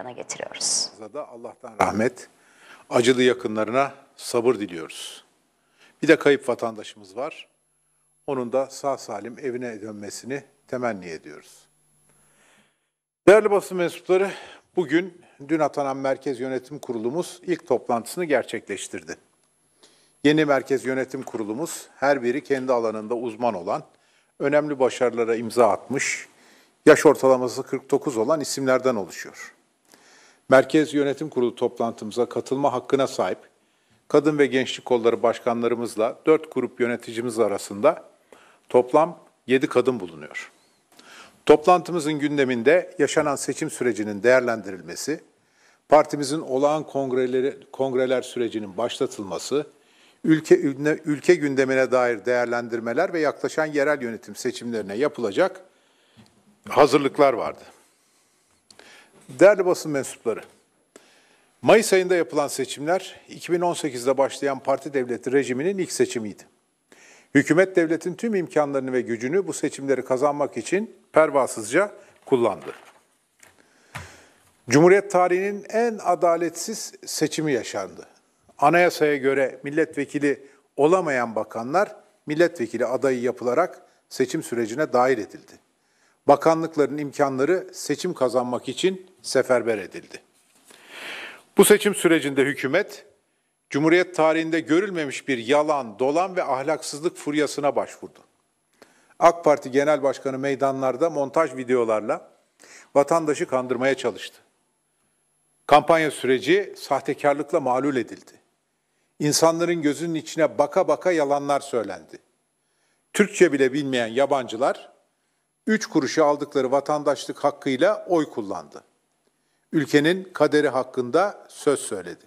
ekrana getiriyoruz. Da Allah'tan rahmet, acılı yakınlarına sabır diliyoruz. Bir de kayıp vatandaşımız var. Onun da sağ salim evine dönmesini temenni ediyoruz. Değerli basın mensupları, bugün dün atanan Merkez Yönetim Kurulumuz ilk toplantısını gerçekleştirdi. Yeni Merkez Yönetim Kurulumuz her biri kendi alanında uzman olan, önemli başarılara imza atmış, yaş ortalaması 49 olan isimlerden oluşuyor. Merkez Yönetim Kurulu toplantımıza katılma hakkına sahip Kadın ve Gençlik Kolları Başkanlarımızla 4 grup yöneticimiz arasında toplam 7 kadın bulunuyor. Toplantımızın gündeminde yaşanan seçim sürecinin değerlendirilmesi, partimizin olağan kongreleri, kongreler sürecinin başlatılması, ülke, ülke gündemine dair değerlendirmeler ve yaklaşan yerel yönetim seçimlerine yapılacak hazırlıklar vardı. Değerli basın mensupları, Mayıs ayında yapılan seçimler 2018'de başlayan parti devleti rejiminin ilk seçimiydi. Hükümet devletin tüm imkanlarını ve gücünü bu seçimleri kazanmak için pervasızca kullandı. Cumhuriyet tarihinin en adaletsiz seçimi yaşandı. Anayasaya göre milletvekili olamayan bakanlar milletvekili adayı yapılarak seçim sürecine dahil edildi bakanlıkların imkanları seçim kazanmak için seferber edildi. Bu seçim sürecinde hükümet, Cumhuriyet tarihinde görülmemiş bir yalan, dolan ve ahlaksızlık furyasına başvurdu. AK Parti Genel Başkanı meydanlarda montaj videolarla vatandaşı kandırmaya çalıştı. Kampanya süreci sahtekarlıkla malul edildi. İnsanların gözünün içine baka baka yalanlar söylendi. Türkçe bile bilmeyen yabancılar 3 kuruşa aldıkları vatandaşlık hakkıyla oy kullandı. Ülkenin kaderi hakkında söz söyledi.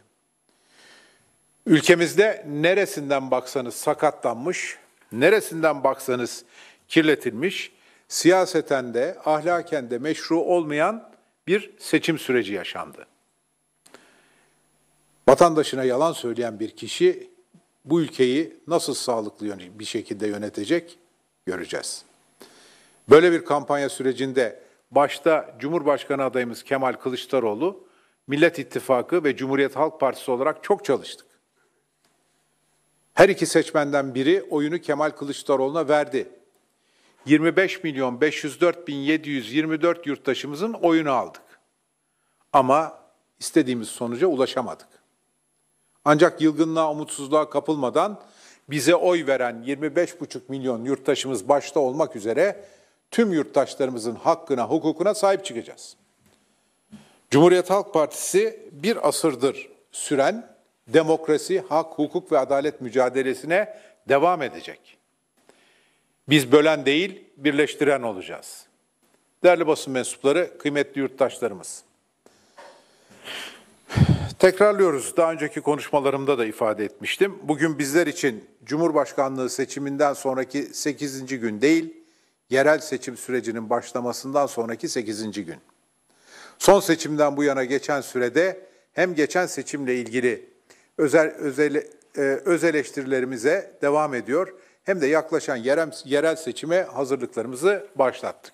Ülkemizde neresinden baksanız sakatlanmış, neresinden baksanız kirletilmiş, siyaseten de ahlaken de meşru olmayan bir seçim süreci yaşandı. Vatandaşına yalan söyleyen bir kişi bu ülkeyi nasıl sağlıklı bir şekilde yönetecek göreceğiz. Böyle bir kampanya sürecinde başta Cumhurbaşkanı adayımız Kemal Kılıçdaroğlu, Millet İttifakı ve Cumhuriyet Halk Partisi olarak çok çalıştık. Her iki seçmenden biri oyunu Kemal Kılıçdaroğlu'na verdi. 25 milyon 504 bin 724 yurttaşımızın oyunu aldık. Ama istediğimiz sonuca ulaşamadık. Ancak yılgınlığa, umutsuzluğa kapılmadan bize oy veren 25,5 milyon yurttaşımız başta olmak üzere tüm yurttaşlarımızın hakkına, hukukuna sahip çıkacağız. Cumhuriyet Halk Partisi bir asırdır süren demokrasi, hak, hukuk ve adalet mücadelesine devam edecek. Biz bölen değil, birleştiren olacağız. Değerli basın mensupları, kıymetli yurttaşlarımız. Tekrarlıyoruz. Daha önceki konuşmalarımda da ifade etmiştim. Bugün bizler için Cumhurbaşkanlığı seçiminden sonraki 8. gün değil, yerel seçim sürecinin başlamasından sonraki 8. gün. Son seçimden bu yana geçen sürede hem geçen seçimle ilgili özel, özel, e, öz eleştirilerimize devam ediyor hem de yaklaşan yerel, yerel seçime hazırlıklarımızı başlattık.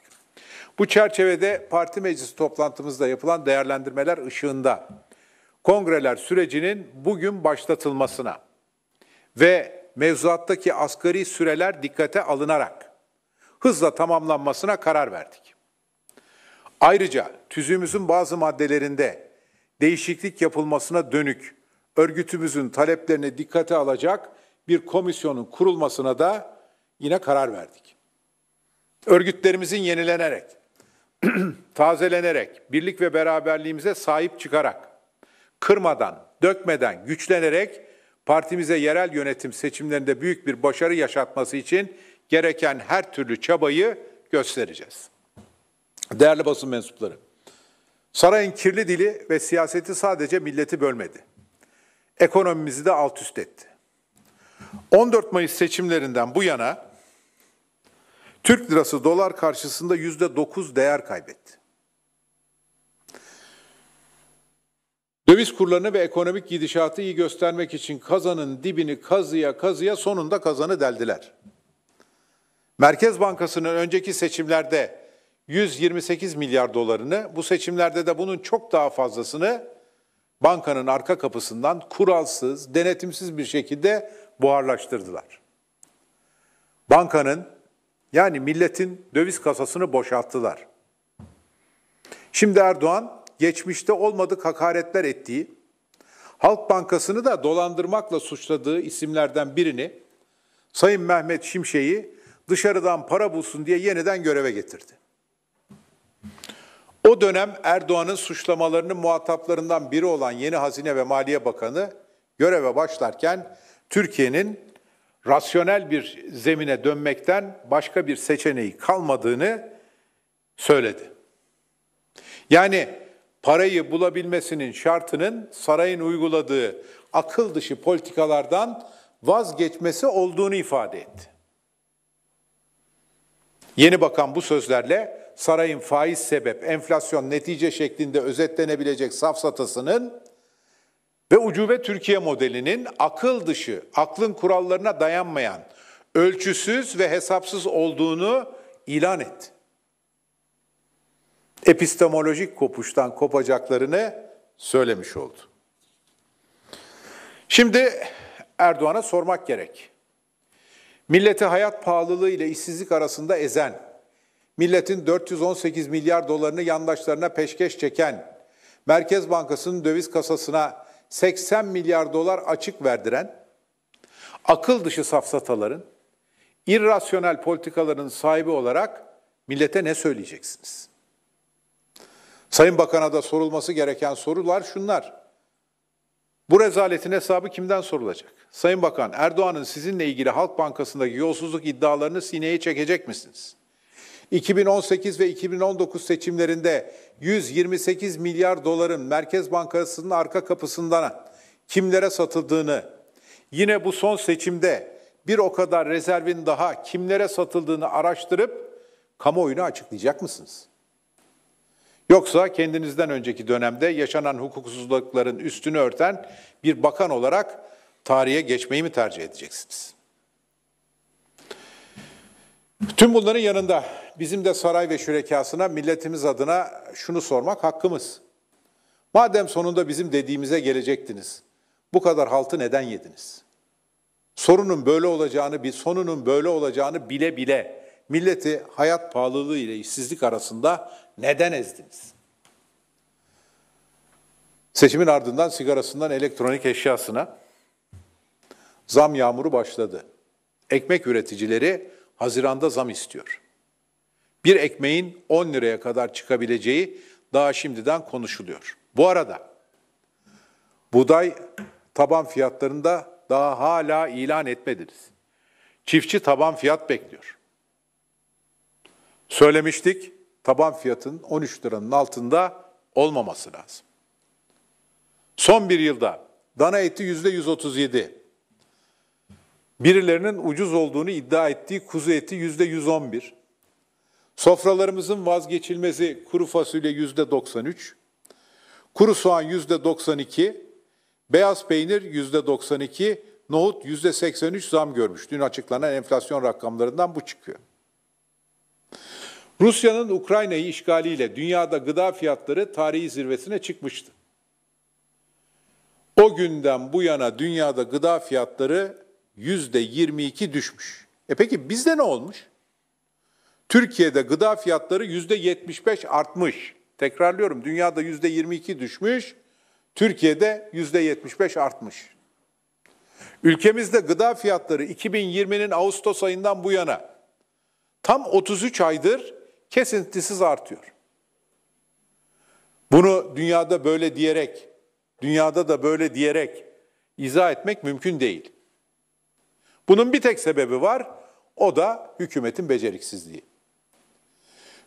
Bu çerçevede parti meclisi toplantımızda yapılan değerlendirmeler ışığında kongreler sürecinin bugün başlatılmasına ve mevzuattaki asgari süreler dikkate alınarak hızla tamamlanmasına karar verdik. Ayrıca tüzüğümüzün bazı maddelerinde değişiklik yapılmasına dönük örgütümüzün taleplerine dikkate alacak bir komisyonun kurulmasına da yine karar verdik. Örgütlerimizin yenilenerek, tazelenerek, birlik ve beraberliğimize sahip çıkarak, kırmadan, dökmeden, güçlenerek partimize yerel yönetim seçimlerinde büyük bir başarı yaşatması için gereken her türlü çabayı göstereceğiz. Değerli basın mensupları, sarayın kirli dili ve siyaseti sadece milleti bölmedi. Ekonomimizi de alt üst etti. 14 Mayıs seçimlerinden bu yana Türk lirası dolar karşısında %9 değer kaybetti. Döviz kurlarını ve ekonomik gidişatı iyi göstermek için kazanın dibini kazıya kazıya sonunda kazanı deldiler. Merkez Bankası'nın önceki seçimlerde 128 milyar dolarını, bu seçimlerde de bunun çok daha fazlasını bankanın arka kapısından kuralsız, denetimsiz bir şekilde buharlaştırdılar. Bankanın yani milletin döviz kasasını boşalttılar. Şimdi Erdoğan geçmişte olmadık hakaretler ettiği, Halk Bankası'nı da dolandırmakla suçladığı isimlerden birini Sayın Mehmet Şimşek'i dışarıdan para bulsun diye yeniden göreve getirdi. O dönem Erdoğan'ın suçlamalarının muhataplarından biri olan yeni Hazine ve Maliye Bakanı göreve başlarken Türkiye'nin rasyonel bir zemine dönmekten başka bir seçeneği kalmadığını söyledi. Yani parayı bulabilmesinin şartının sarayın uyguladığı akıl dışı politikalardan vazgeçmesi olduğunu ifade etti. Yeni bakan bu sözlerle sarayın faiz sebep, enflasyon netice şeklinde özetlenebilecek safsatasının ve ucube Türkiye modelinin akıl dışı, aklın kurallarına dayanmayan, ölçüsüz ve hesapsız olduğunu ilan etti. Epistemolojik kopuştan kopacaklarını söylemiş oldu. Şimdi Erdoğan'a sormak gerek. Milleti hayat pahalılığı ile işsizlik arasında ezen, milletin 418 milyar dolarını yandaşlarına peşkeş çeken, Merkez Bankası'nın döviz kasasına 80 milyar dolar açık verdiren, akıl dışı safsataların, irrasyonel politikaların sahibi olarak millete ne söyleyeceksiniz? Sayın Bakan'a da sorulması gereken sorular şunlar. Bu rezaletin hesabı kimden sorulacak? Sayın Bakan, Erdoğan'ın sizinle ilgili Halk Bankası'ndaki yolsuzluk iddialarını sineye çekecek misiniz? 2018 ve 2019 seçimlerinde 128 milyar doların Merkez Bankası'nın arka kapısından kimlere satıldığını, yine bu son seçimde bir o kadar rezervin daha kimlere satıldığını araştırıp kamuoyunu açıklayacak mısınız? Yoksa kendinizden önceki dönemde yaşanan hukuksuzlukların üstünü örten bir bakan olarak tarihe geçmeyi mi tercih edeceksiniz? Tüm bunların yanında bizim de saray ve şürekasına milletimiz adına şunu sormak hakkımız. Madem sonunda bizim dediğimize gelecektiniz, bu kadar haltı neden yediniz? Sorunun böyle olacağını, bir sonunun böyle olacağını bile bile milleti hayat pahalılığı ile işsizlik arasında neden ezdiniz? Seçimin ardından sigarasından elektronik eşyasına zam yağmuru başladı. Ekmek üreticileri Haziran'da zam istiyor. Bir ekmeğin 10 liraya kadar çıkabileceği daha şimdiden konuşuluyor. Bu arada buğday taban fiyatlarında daha hala ilan etmediniz. Çiftçi taban fiyat bekliyor. Söylemiştik, taban fiyatının 13 liranın altında olmaması lazım. Son bir yılda dana eti %137, birilerinin ucuz olduğunu iddia ettiği kuzu eti %111, sofralarımızın vazgeçilmezi kuru fasulye %93, kuru soğan %92, beyaz peynir %92, nohut %83 zam görmüş. Dün açıklanan enflasyon rakamlarından bu çıkıyor. Rusya'nın Ukrayna'yı işgaliyle dünyada gıda fiyatları tarihi zirvesine çıkmıştı. O günden bu yana dünyada gıda fiyatları yüzde 22 düşmüş. E peki bizde ne olmuş? Türkiye'de gıda fiyatları yüzde 75 artmış. Tekrarlıyorum dünyada yüzde 22 düşmüş, Türkiye'de yüzde 75 artmış. Ülkemizde gıda fiyatları 2020'nin Ağustos ayından bu yana tam 33 aydır kesintisiz artıyor. Bunu dünyada böyle diyerek, dünyada da böyle diyerek izah etmek mümkün değil. Bunun bir tek sebebi var, o da hükümetin beceriksizliği.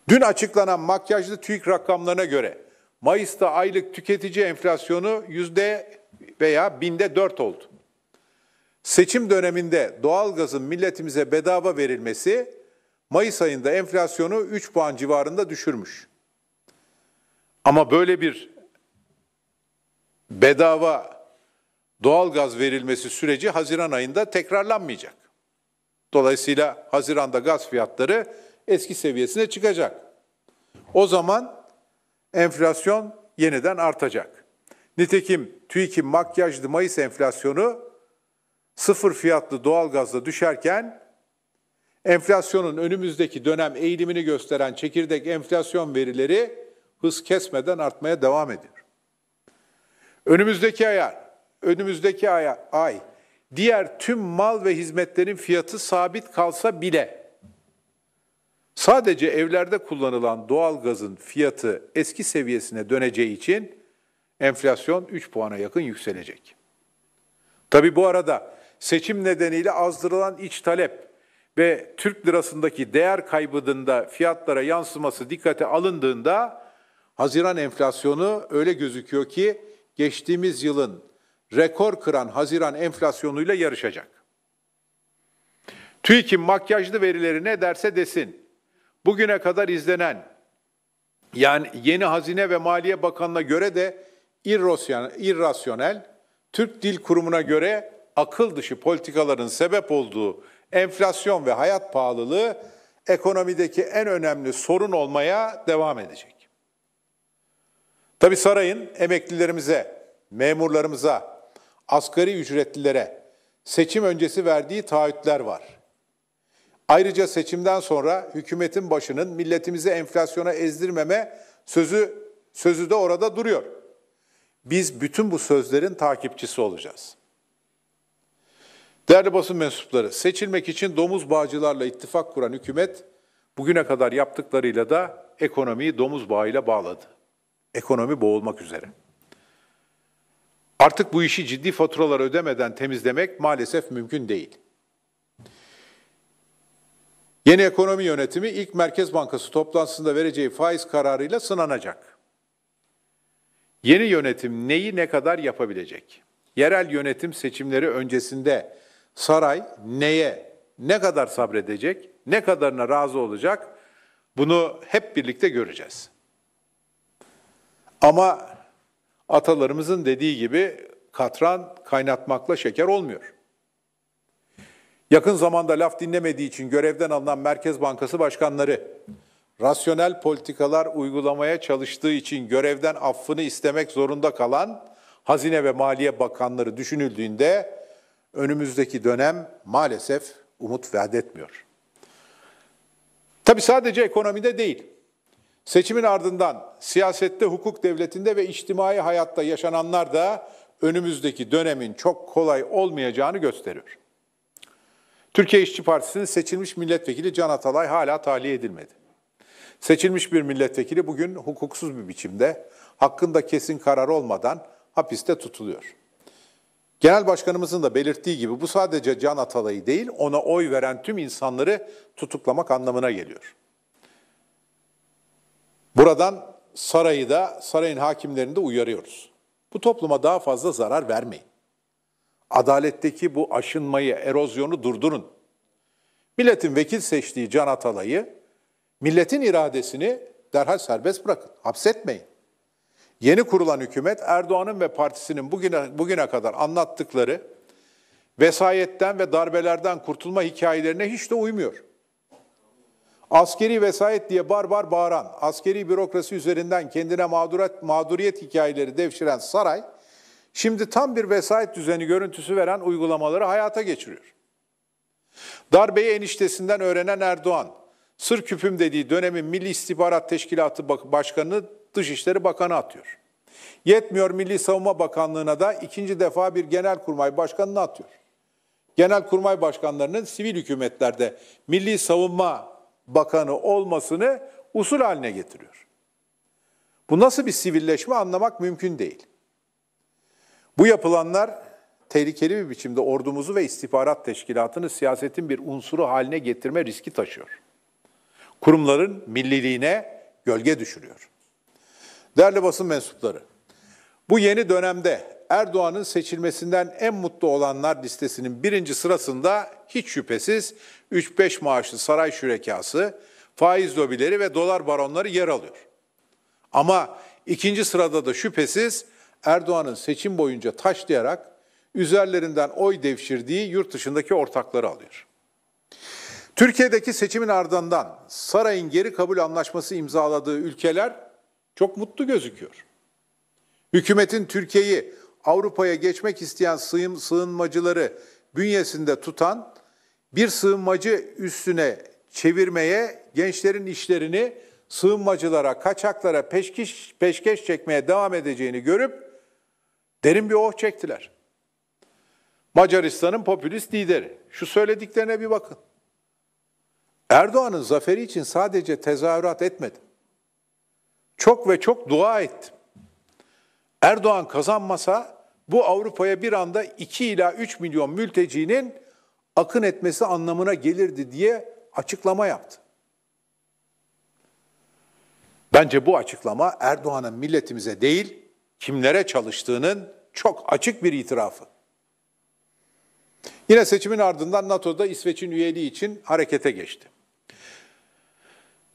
Dün açıklanan makyajlı TÜİK rakamlarına göre Mayıs'ta aylık tüketici enflasyonu yüzde veya binde dört oldu. Seçim döneminde doğalgazın milletimize bedava verilmesi Mayıs ayında enflasyonu 3 puan civarında düşürmüş. Ama böyle bir bedava doğal gaz verilmesi süreci Haziran ayında tekrarlanmayacak. Dolayısıyla Haziran'da gaz fiyatları eski seviyesine çıkacak. O zaman enflasyon yeniden artacak. Nitekim TÜİK'in makyajlı Mayıs enflasyonu sıfır fiyatlı doğal gazla düşerken Enflasyonun önümüzdeki dönem eğilimini gösteren çekirdek enflasyon verileri hız kesmeden artmaya devam ediyor. Önümüzdeki ayar, önümüzdeki ay, ay diğer tüm mal ve hizmetlerin fiyatı sabit kalsa bile sadece evlerde kullanılan doğalgazın fiyatı eski seviyesine döneceği için enflasyon 3 puana yakın yükselecek. Tabi bu arada seçim nedeniyle azdırılan iç talep ve Türk lirasındaki değer kaybıdığında fiyatlara yansıması dikkate alındığında Haziran enflasyonu öyle gözüküyor ki geçtiğimiz yılın rekor kıran Haziran enflasyonuyla yarışacak. TÜİK'in makyajlı verileri ne derse desin. Bugüne kadar izlenen yani yeni Hazine ve Maliye Bakanı'na göre de irrasyonel, irrasyonel Türk Dil Kurumu'na göre akıl dışı politikaların sebep olduğu enflasyon ve hayat pahalılığı ekonomideki en önemli sorun olmaya devam edecek. Tabi sarayın emeklilerimize, memurlarımıza, asgari ücretlilere seçim öncesi verdiği taahhütler var. Ayrıca seçimden sonra hükümetin başının milletimizi enflasyona ezdirmeme sözü sözü de orada duruyor. Biz bütün bu sözlerin takipçisi olacağız.'' Değerli basın mensupları, seçilmek için domuz bağcılarla ittifak kuran hükümet, bugüne kadar yaptıklarıyla da ekonomiyi domuz bağıyla bağladı. Ekonomi boğulmak üzere. Artık bu işi ciddi faturalar ödemeden temizlemek maalesef mümkün değil. Yeni ekonomi yönetimi ilk Merkez Bankası toplantısında vereceği faiz kararıyla sınanacak. Yeni yönetim neyi ne kadar yapabilecek? Yerel yönetim seçimleri öncesinde Saray neye, ne kadar sabredecek, ne kadarına razı olacak bunu hep birlikte göreceğiz. Ama atalarımızın dediği gibi katran kaynatmakla şeker olmuyor. Yakın zamanda laf dinlemediği için görevden alınan Merkez Bankası başkanları rasyonel politikalar uygulamaya çalıştığı için görevden affını istemek zorunda kalan Hazine ve Maliye Bakanları düşünüldüğünde önümüzdeki dönem maalesef umut vaat etmiyor. Tabii sadece ekonomide değil. Seçimin ardından siyasette, hukuk devletinde ve içtimai hayatta yaşananlar da önümüzdeki dönemin çok kolay olmayacağını gösteriyor. Türkiye İşçi Partisi'nin seçilmiş milletvekili Can Atalay hala tahliye edilmedi. Seçilmiş bir milletvekili bugün hukuksuz bir biçimde hakkında kesin karar olmadan hapiste tutuluyor. Genel Başkanımızın da belirttiği gibi bu sadece Can Atalay'ı değil, ona oy veren tüm insanları tutuklamak anlamına geliyor. Buradan sarayı da, sarayın hakimlerini de uyarıyoruz. Bu topluma daha fazla zarar vermeyin. Adaletteki bu aşınmayı, erozyonu durdurun. Milletin vekil seçtiği Can Atalay'ı, milletin iradesini derhal serbest bırakın, hapsetmeyin. Yeni kurulan hükümet Erdoğan'ın ve partisinin bugüne, bugüne kadar anlattıkları vesayetten ve darbelerden kurtulma hikayelerine hiç de uymuyor. Askeri vesayet diye bar bar bağıran, askeri bürokrasi üzerinden kendine mağdurat, mağduriyet hikayeleri devşiren saray, şimdi tam bir vesayet düzeni görüntüsü veren uygulamaları hayata geçiriyor. Darbeyi eniştesinden öğrenen Erdoğan, sır küpüm dediği dönemin Milli İstihbarat Teşkilatı Başkanı Dışişleri Bakanı atıyor. Yetmiyor Milli Savunma Bakanlığı'na da ikinci defa bir genelkurmay başkanını atıyor. Genelkurmay başkanlarının sivil hükümetlerde Milli Savunma Bakanı olmasını usul haline getiriyor. Bu nasıl bir sivilleşme anlamak mümkün değil. Bu yapılanlar tehlikeli bir biçimde ordumuzu ve istihbarat teşkilatını siyasetin bir unsuru haline getirme riski taşıyor. Kurumların milliliğine gölge düşürüyor. Değerli basın mensupları, bu yeni dönemde Erdoğan'ın seçilmesinden en mutlu olanlar listesinin birinci sırasında hiç şüphesiz 3-5 maaşlı saray şürekası, faiz lobileri ve dolar baronları yer alıyor. Ama ikinci sırada da şüphesiz Erdoğan'ın seçim boyunca taşlayarak üzerlerinden oy devşirdiği yurt dışındaki ortakları alıyor. Türkiye'deki seçimin ardından sarayın geri kabul anlaşması imzaladığı ülkeler çok mutlu gözüküyor. Hükümetin Türkiye'yi Avrupa'ya geçmek isteyen sığın, sığınmacıları bünyesinde tutan bir sığınmacı üstüne çevirmeye, gençlerin işlerini sığınmacılara, kaçaklara peşkiş, peşkeş çekmeye devam edeceğini görüp derin bir oh çektiler. Macaristan'ın popülist lideri. Şu söylediklerine bir bakın. Erdoğan'ın zaferi için sadece tezahürat etmedi. Çok ve çok dua ettim. Erdoğan kazanmasa bu Avrupa'ya bir anda 2 ila 3 milyon mültecinin akın etmesi anlamına gelirdi diye açıklama yaptı. Bence bu açıklama Erdoğan'ın milletimize değil, kimlere çalıştığının çok açık bir itirafı. Yine seçimin ardından NATO'da İsveç'in üyeliği için harekete geçti.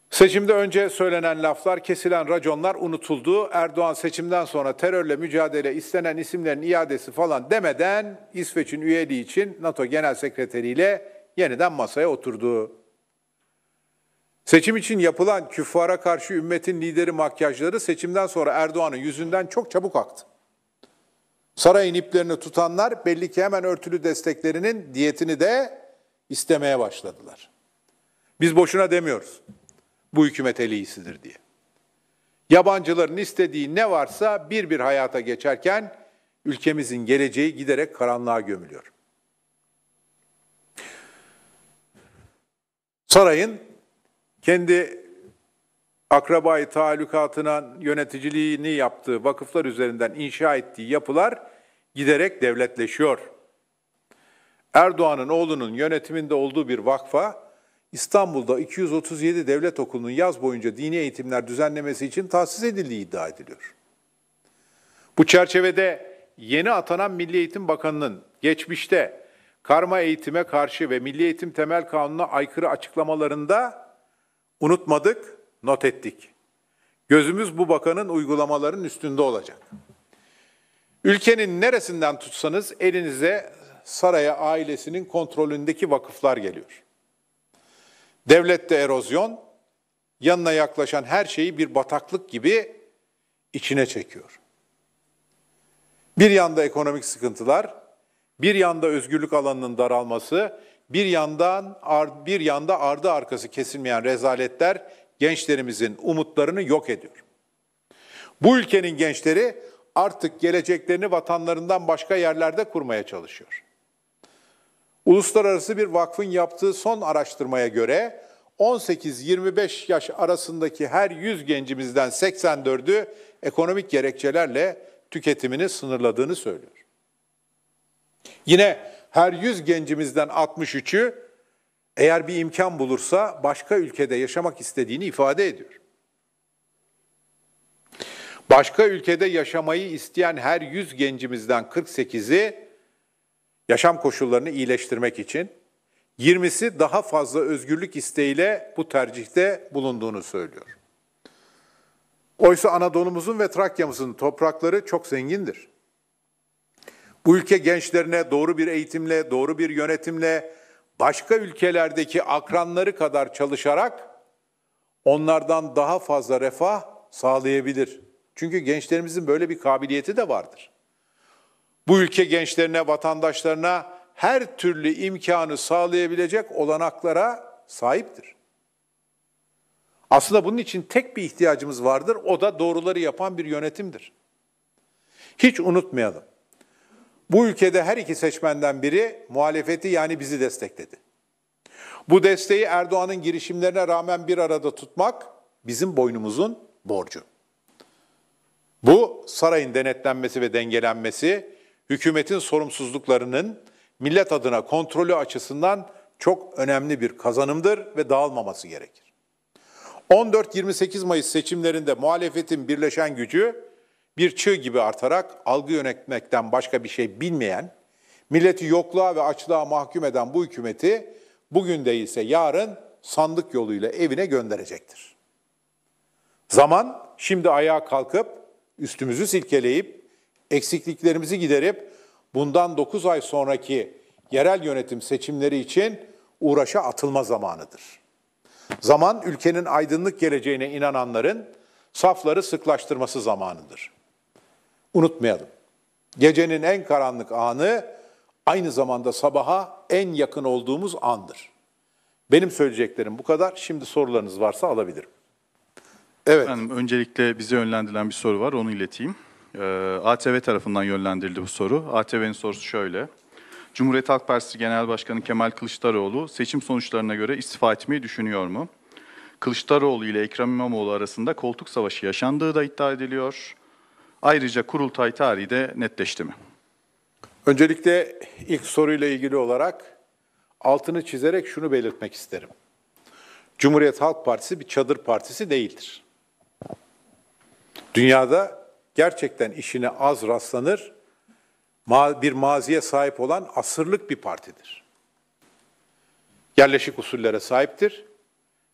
Seçimde önce söylenen laflar, kesilen raconlar unutuldu. Erdoğan seçimden sonra terörle mücadele istenen isimlerin iadesi falan demeden İsveç'in üyeliği için NATO Genel Sekreteri ile yeniden masaya oturdu. Seçim için yapılan küffara karşı ümmetin lideri makyajları seçimden sonra Erdoğan'ın yüzünden çok çabuk aktı. Sarayın iplerini tutanlar belli ki hemen örtülü desteklerinin diyetini de istemeye başladılar. Biz boşuna demiyoruz bu hükümet el iyisidir diye. Yabancıların istediği ne varsa bir bir hayata geçerken ülkemizin geleceği giderek karanlığa gömülüyor. Sarayın kendi akrabayı taallukatına yöneticiliğini yaptığı vakıflar üzerinden inşa ettiği yapılar giderek devletleşiyor. Erdoğan'ın oğlunun yönetiminde olduğu bir vakfa İstanbul'da 237 devlet okulunun yaz boyunca dini eğitimler düzenlemesi için tahsis edildiği iddia ediliyor. Bu çerçevede yeni atanan Milli Eğitim Bakanı'nın geçmişte karma eğitime karşı ve Milli Eğitim Temel Kanunu'na aykırı açıklamalarında unutmadık, not ettik. Gözümüz bu bakanın uygulamaların üstünde olacak. Ülkenin neresinden tutsanız elinize saraya ailesinin kontrolündeki vakıflar geliyor. Devlette erozyon yanına yaklaşan her şeyi bir bataklık gibi içine çekiyor. Bir yanda ekonomik sıkıntılar, bir yanda özgürlük alanının daralması, bir yandan bir yanda ardı arkası kesilmeyen rezaletler gençlerimizin umutlarını yok ediyor. Bu ülkenin gençleri artık geleceklerini vatanlarından başka yerlerde kurmaya çalışıyor. Uluslararası bir vakfın yaptığı son araştırmaya göre 18-25 yaş arasındaki her 100 gencimizden 84'ü ekonomik gerekçelerle tüketimini sınırladığını söylüyor. Yine her 100 gencimizden 63'ü eğer bir imkan bulursa başka ülkede yaşamak istediğini ifade ediyor. Başka ülkede yaşamayı isteyen her 100 gencimizden 48'i yaşam koşullarını iyileştirmek için, 20'si daha fazla özgürlük isteğiyle bu tercihte bulunduğunu söylüyor. Oysa Anadolu'muzun ve Trakya'mızın toprakları çok zengindir. Bu ülke gençlerine doğru bir eğitimle, doğru bir yönetimle, başka ülkelerdeki akranları kadar çalışarak onlardan daha fazla refah sağlayabilir. Çünkü gençlerimizin böyle bir kabiliyeti de vardır. Bu ülke gençlerine, vatandaşlarına her türlü imkanı sağlayabilecek olanaklara sahiptir. Aslında bunun için tek bir ihtiyacımız vardır. O da doğruları yapan bir yönetimdir. Hiç unutmayalım. Bu ülkede her iki seçmenden biri muhalefeti yani bizi destekledi. Bu desteği Erdoğan'ın girişimlerine rağmen bir arada tutmak bizim boynumuzun borcu. Bu sarayın denetlenmesi ve dengelenmesi, hükümetin sorumsuzluklarının millet adına kontrolü açısından çok önemli bir kazanımdır ve dağılmaması gerekir. 14-28 Mayıs seçimlerinde muhalefetin birleşen gücü bir çığ gibi artarak algı yönetmekten başka bir şey bilmeyen, milleti yokluğa ve açlığa mahkum eden bu hükümeti bugün değilse yarın sandık yoluyla evine gönderecektir. Zaman şimdi ayağa kalkıp üstümüzü silkeleyip eksikliklerimizi giderip bundan 9 ay sonraki yerel yönetim seçimleri için uğraşa atılma zamanıdır. Zaman ülkenin aydınlık geleceğine inananların safları sıklaştırması zamanıdır. Unutmayalım. Gecenin en karanlık anı aynı zamanda sabaha en yakın olduğumuz andır. Benim söyleyeceklerim bu kadar. Şimdi sorularınız varsa alabilirim. Evet. Efendim, öncelikle bize önlendiren bir soru var. Onu ileteyim. Ee, ATV tarafından yönlendirildi bu soru. ATV'nin sorusu şöyle. Cumhuriyet Halk Partisi Genel Başkanı Kemal Kılıçdaroğlu seçim sonuçlarına göre istifa etmeyi düşünüyor mu? Kılıçdaroğlu ile Ekrem İmamoğlu arasında koltuk savaşı yaşandığı da iddia ediliyor. Ayrıca kurultay tarihi de netleşti mi? Öncelikle ilk soruyla ilgili olarak altını çizerek şunu belirtmek isterim. Cumhuriyet Halk Partisi bir çadır partisi değildir. Dünyada gerçekten işine az rastlanır, bir maziye sahip olan asırlık bir partidir. Yerleşik usullere sahiptir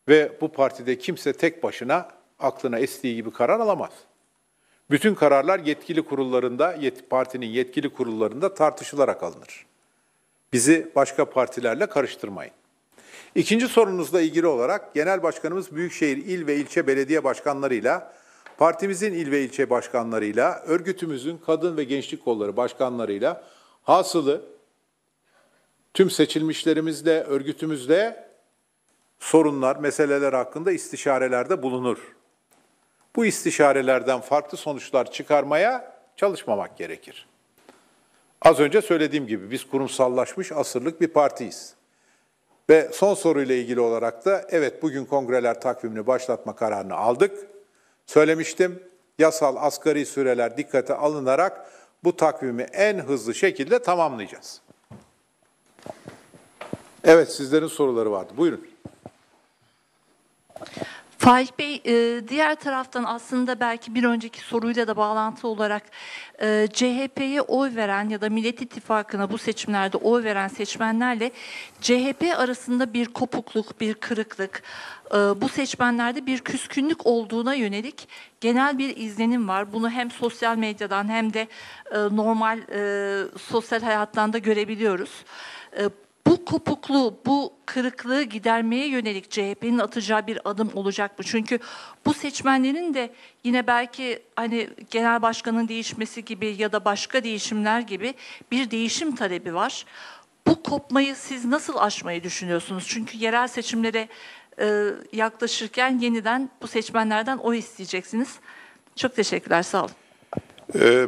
ve bu partide kimse tek başına aklına estiği gibi karar alamaz. Bütün kararlar yetkili kurullarında, partinin yetkili kurullarında tartışılarak alınır. Bizi başka partilerle karıştırmayın. İkinci sorunuzla ilgili olarak Genel Başkanımız Büyükşehir il ve ilçe belediye başkanlarıyla Partimizin il ve ilçe başkanlarıyla, örgütümüzün kadın ve gençlik kolları başkanlarıyla hasılı tüm seçilmişlerimizle, örgütümüzle sorunlar, meseleler hakkında istişarelerde bulunur. Bu istişarelerden farklı sonuçlar çıkarmaya çalışmamak gerekir. Az önce söylediğim gibi biz kurumsallaşmış asırlık bir partiyiz. Ve son soruyla ilgili olarak da evet bugün kongreler takvimini başlatma kararını aldık. Söylemiştim, yasal asgari süreler dikkate alınarak bu takvimi en hızlı şekilde tamamlayacağız. Evet, sizlerin soruları vardı. Buyurun. Faik Bey, e, diğer taraftan aslında belki bir önceki soruyla da bağlantı olarak e, CHP'ye oy veren ya da Millet İttifakı'na bu seçimlerde oy veren seçmenlerle CHP arasında bir kopukluk, bir kırıklık, e, bu seçmenlerde bir küskünlük olduğuna yönelik genel bir izlenim var. Bunu hem sosyal medyadan hem de normal sosyal hayattan da görebiliyoruz bu kopukluğu, bu kırıklığı gidermeye yönelik CHP'nin atacağı bir adım olacak mı? Çünkü bu seçmenlerin de yine belki hani genel başkanın değişmesi gibi ya da başka değişimler gibi bir değişim talebi var. Bu kopmayı siz nasıl aşmayı düşünüyorsunuz? Çünkü yerel seçimlere e, yaklaşırken yeniden bu seçmenlerden oy isteyeceksiniz. Çok teşekkürler, sağ olun. Ee,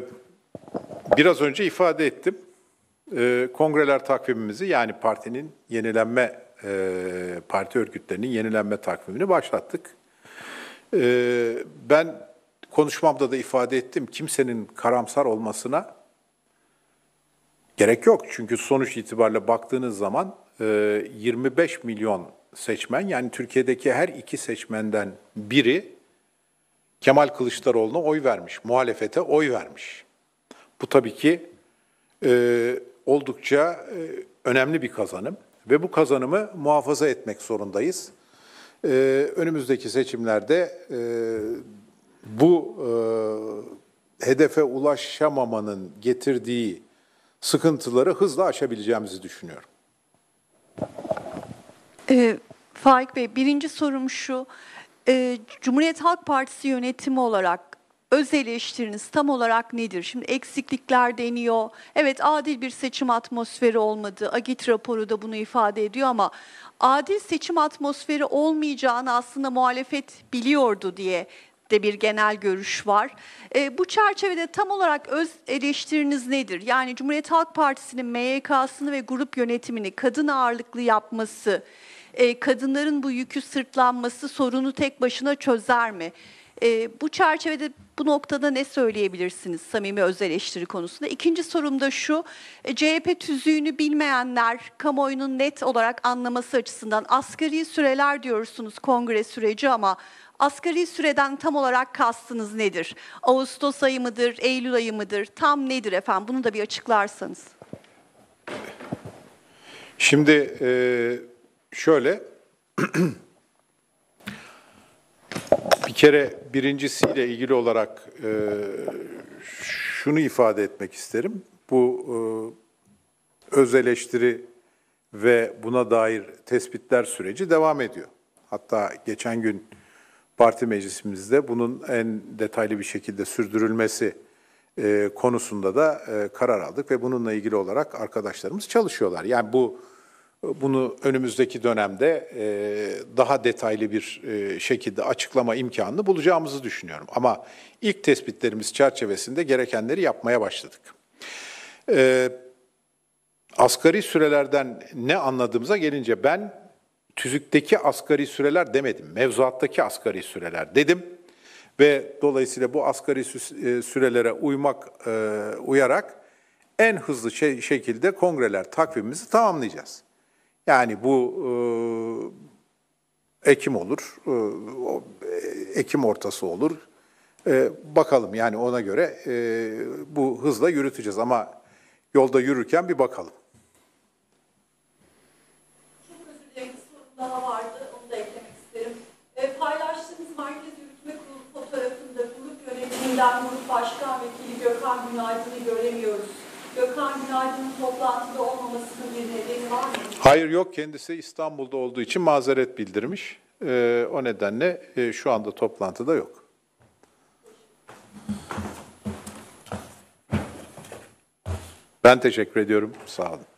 biraz önce ifade ettim. Ee, kongreler takvimimizi yani partinin yenilenme, e, parti örgütlerinin yenilenme takvimini başlattık. Ee, ben konuşmamda da ifade ettim kimsenin karamsar olmasına gerek yok. Çünkü sonuç itibariyle baktığınız zaman 25 e, milyon seçmen yani Türkiye'deki her iki seçmenden biri Kemal Kılıçdaroğlu'na oy vermiş, muhalefete oy vermiş. Bu tabii ki e, oldukça e, önemli bir kazanım ve bu kazanımı muhafaza etmek zorundayız. E, önümüzdeki seçimlerde e, bu hedefe ulaşamamanın getirdiği sıkıntıları hızla aşabileceğimizi düşünüyorum. E, Faik Bey, birinci sorum şu. E, Cumhuriyet Halk Partisi yönetimi olarak öz eleştiriniz tam olarak nedir? Şimdi eksiklikler deniyor. Evet adil bir seçim atmosferi olmadı. Agit raporu da bunu ifade ediyor ama adil seçim atmosferi olmayacağını aslında muhalefet biliyordu diye de bir genel görüş var. E, bu çerçevede tam olarak öz eleştiriniz nedir? Yani Cumhuriyet Halk Partisi'nin MYK'sını ve grup yönetimini kadın ağırlıklı yapması, e, kadınların bu yükü sırtlanması sorunu tek başına çözer mi? E, bu çerçevede bu noktada ne söyleyebilirsiniz samimi öz eleştiri konusunda? İkinci sorum da şu, e, CHP tüzüğünü bilmeyenler kamuoyunun net olarak anlaması açısından asgari süreler diyorsunuz kongre süreci ama asgari süreden tam olarak kastınız nedir? Ağustos ayı mıdır, Eylül ayı mıdır? Tam nedir efendim? Bunu da bir açıklarsanız. Şimdi e, şöyle, Bir kere birincisiyle ilgili olarak e, şunu ifade etmek isterim. Bu e, öz eleştiri ve buna dair tespitler süreci devam ediyor. Hatta geçen gün parti meclisimizde bunun en detaylı bir şekilde sürdürülmesi e, konusunda da e, karar aldık ve bununla ilgili olarak arkadaşlarımız çalışıyorlar. Yani bu bunu önümüzdeki dönemde e, daha detaylı bir e, şekilde açıklama imkanını bulacağımızı düşünüyorum. Ama ilk tespitlerimiz çerçevesinde gerekenleri yapmaya başladık. E, asgari sürelerden ne anladığımıza gelince ben tüzükteki asgari süreler demedim. Mevzuattaki asgari süreler dedim ve dolayısıyla bu asgari sürelere uymak uyarak en hızlı şey, şekilde kongreler takvimimizi tamamlayacağız. Yani bu e, Ekim olur, e, e, Ekim ortası olur. E, bakalım yani ona göre e, bu hızla yürüteceğiz ama yolda yürürken bir bakalım. Çok özür sorum daha vardı. Onu da eklemek isterim. E, Merkez Yürütme Kurulu fotoğrafında grup yönetiminden grup başkan vekili Gökhan Günaydın'ı göremiyoruz Gökhan Günaydın'ın toplantıda olmamasının bir nedeni var mı? Hayır yok. Kendisi İstanbul'da olduğu için mazeret bildirmiş. Ee, o nedenle e, şu anda toplantıda yok. Ben teşekkür ediyorum. Sağ olun.